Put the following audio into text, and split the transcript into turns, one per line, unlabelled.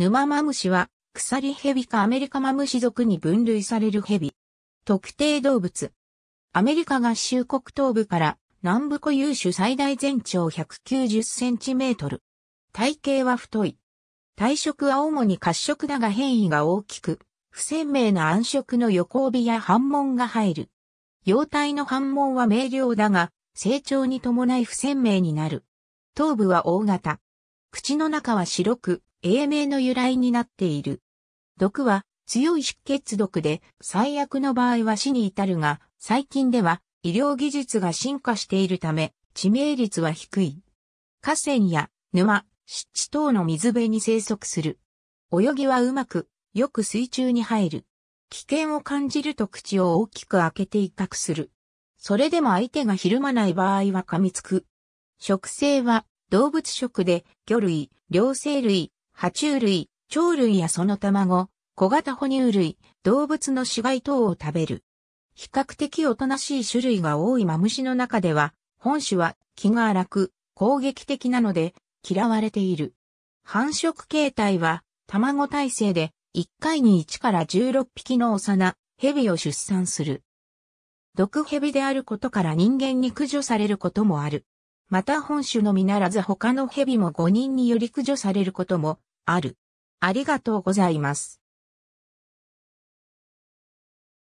沼マムシは、鎖蛇かアメリカマムシ属に分類される蛇。
特定動物。アメリカ合衆国東部から南部固有種最大全長190センチメートル。体型は太い。体色は主に褐色だが変異が大きく、不鮮明な暗色の横帯や反紋が入る。幼体の反紋は明瞭だが、成長に伴い不鮮明になる。頭部は大型。口の中は白く、英名の由来になっている。毒は強い出血毒で、最悪の場合は死に至るが、最近では医療技術が進化しているため、致命率は低い。河川や沼、湿地等の水辺に生息する。泳ぎはうまく、よく水中に入る。危険を感じると口を大きく開けて威嚇する。それでも相手がひるまない場合は噛みつく。食性は動物食で魚類、両生類、爬虫類、鳥類やその卵、小型哺乳類、動物の死骸等を食べる。比較的おとなしい種類が多いマムシの中では、本種は気が荒く、攻撃的なので嫌われている。繁殖形態は卵体制で1回に1から16匹の幼、蛇を出産する。毒蛇であることから人間に駆除されることもある。また本種のみならず他の蛇も5人により駆除されることも
ある。ありがとうございます。